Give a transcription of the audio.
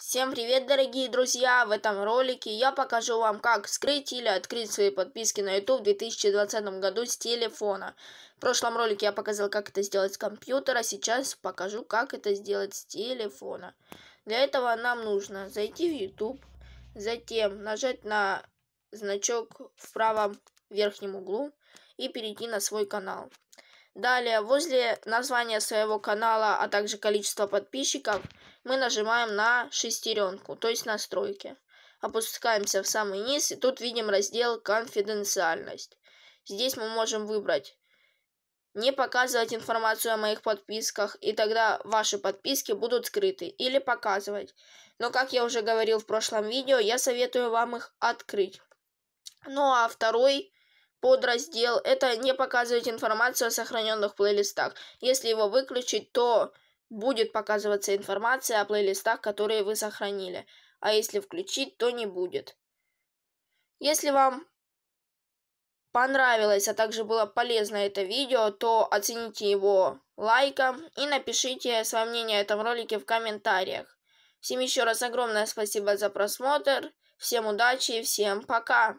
Всем привет, дорогие друзья! В этом ролике я покажу вам, как скрыть или открыть свои подписки на YouTube в 2020 году с телефона. В прошлом ролике я показал, как это сделать с компьютера, сейчас покажу, как это сделать с телефона. Для этого нам нужно зайти в YouTube, затем нажать на значок в правом верхнем углу и перейти на свой канал. Далее, возле названия своего канала, а также количества подписчиков, мы нажимаем на шестеренку, то есть настройки. Опускаемся в самый низ, и тут видим раздел «Конфиденциальность». Здесь мы можем выбрать «Не показывать информацию о моих подписках», и тогда ваши подписки будут скрыты, или «Показывать». Но, как я уже говорил в прошлом видео, я советую вам их открыть. Ну а второй подраздел это не показывать информацию о сохраненных плейлистах. Если его выключить, то будет показываться информация о плейлистах, которые вы сохранили. А если включить, то не будет. Если вам понравилось, а также было полезно это видео, то оцените его лайком и напишите свое мнение о этом ролике в комментариях. Всем еще раз огромное спасибо за просмотр. Всем удачи и всем пока!